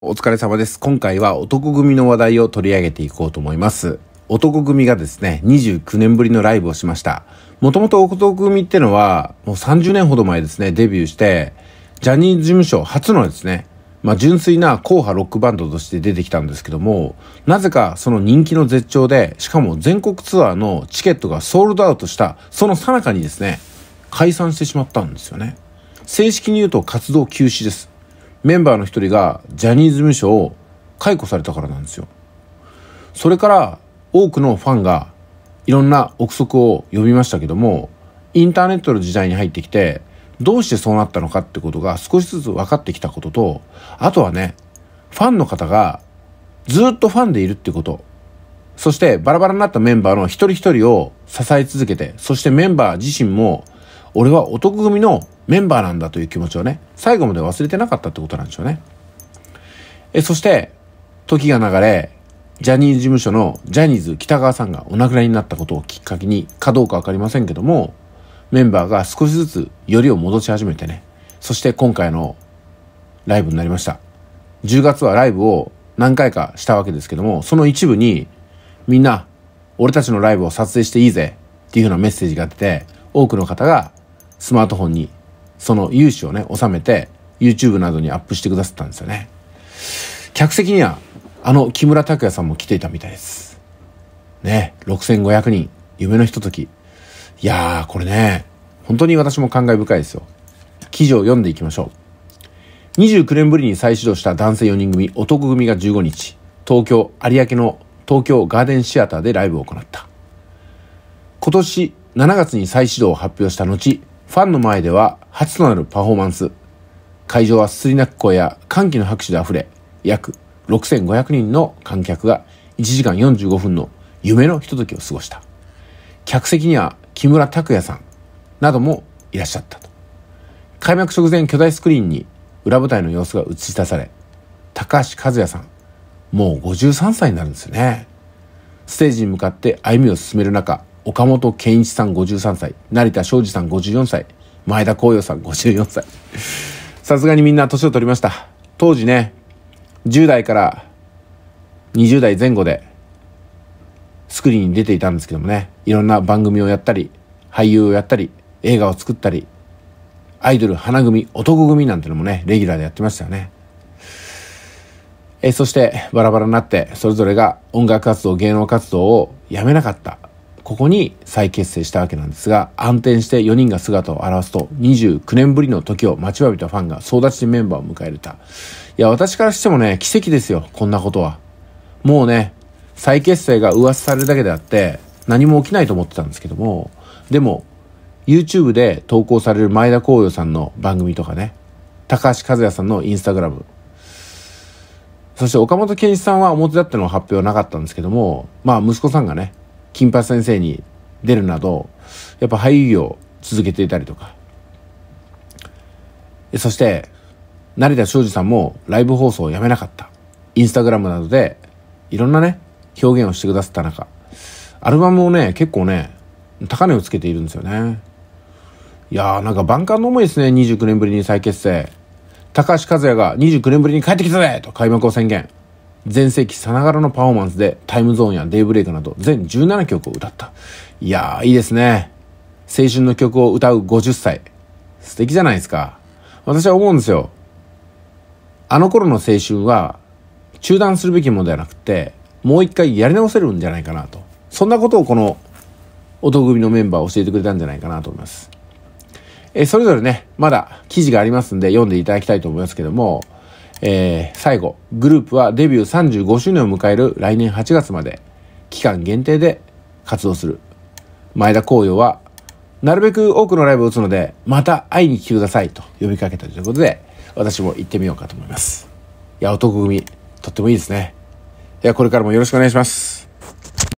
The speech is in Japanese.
お疲れ様です。今回は男組の話題を取り上げていこうと思います。男組がですね、29年ぶりのライブをしました。もともと男組ってのは、もう30年ほど前ですね、デビューして、ジャニーズ事務所初のですね、まあ純粋な硬派ロックバンドとして出てきたんですけども、なぜかその人気の絶頂で、しかも全国ツアーのチケットがソールドアウトした、その最中にですね、解散してしまったんですよね。正式に言うと活動休止です。メンバーの一人がジャニーズ事務所を解雇されたからなんですよ。それから多くのファンがいろんな憶測を呼びましたけども、インターネットの時代に入ってきて、どうしてそうなったのかってことが少しずつ分かってきたことと、あとはね、ファンの方がずっとファンでいるってこと。そしてバラバラになったメンバーの一人一人を支え続けて、そしてメンバー自身も、俺は男組のメンバーなんだという気持ちをね、最後まで忘れてなかったってことなんでしょうね。え、そして、時が流れ、ジャニーズ事務所のジャニーズ北川さんがお亡くなりになったことをきっかけに、かどうかわかりませんけども、メンバーが少しずつよりを戻し始めてね、そして今回のライブになりました。10月はライブを何回かしたわけですけども、その一部に、みんな、俺たちのライブを撮影していいぜっていうようなメッセージが出て、多くの方がスマートフォンにその融資をね、収めて、YouTube などにアップしてくださったんですよね。客席には、あの木村拓哉さんも来ていたみたいです。ね、6500人、夢のひととき。いやー、これね、本当に私も感慨深いですよ。記事を読んでいきましょう。29年ぶりに再始動した男性4人組、男組が15日、東京、有明の東京ガーデンシアターでライブを行った。今年7月に再始動を発表した後、ファンの前では初となるパフォーマンス。会場はすすり泣く声や歓喜の拍手で溢れ、約6500人の観客が1時間45分の夢のひとときを過ごした。客席には木村拓哉さんなどもいらっしゃったと。開幕直前巨大スクリーンに裏舞台の様子が映し出され、高橋和也さん、もう53歳になるんですよね。ステージに向かって歩みを進める中、岡本健一さん53歳、成田昭司さん54歳、前田光陽さん54歳。さすがにみんな年を取りました。当時ね、10代から20代前後でスクリーンに出ていたんですけどもね、いろんな番組をやったり、俳優をやったり、映画を作ったり、アイドル、花組、男組なんてのもね、レギュラーでやってましたよね。えそしてバラバラになってそれぞれが音楽活動芸能活動をやめなかったここに再結成したわけなんですが、暗転して4人が姿を現すと、29年ぶりの時を待ちわびたファンが総立ちでメンバーを迎えれた。いや、私からしてもね、奇跡ですよ、こんなことは。もうね、再結成が噂されるだけであって、何も起きないと思ってたんですけども、でも、YouTube で投稿される前田光陽さんの番組とかね、高橋和也さんのインスタグラム、そして岡本健一さんは表だったの発表はなかったんですけども、まあ息子さんがね、金八先生に出るなどやっぱ俳優業を続けていたりとかそして成田庄司さんもライブ放送をやめなかったインスタグラムなどでいろんなね表現をしてくださった中アルバムをね結構ね高値をつけているんですよねいやーなんか万感の思いですね29年ぶりに再結成高橋和也が29年ぶりに帰ってきたぜと開幕を宣言全盛期さながらのパフォーマンスでタイムゾーンやデイブレイクなど全17曲を歌った。いやー、いいですね。青春の曲を歌う50歳。素敵じゃないですか。私は思うんですよ。あの頃の青春は中断するべきものではなくて、もう一回やり直せるんじゃないかなと。そんなことをこの音組のメンバー教えてくれたんじゃないかなと思います。え、それぞれね、まだ記事がありますんで読んでいただきたいと思いますけども、えー、最後、グループはデビュー35周年を迎える来年8月まで、期間限定で活動する。前田光陽は、なるべく多くのライブを打つので、また会いに来てくださいと呼びかけたということで、私も行ってみようかと思います。いや、男組、とってもいいですね。いや、これからもよろしくお願いします。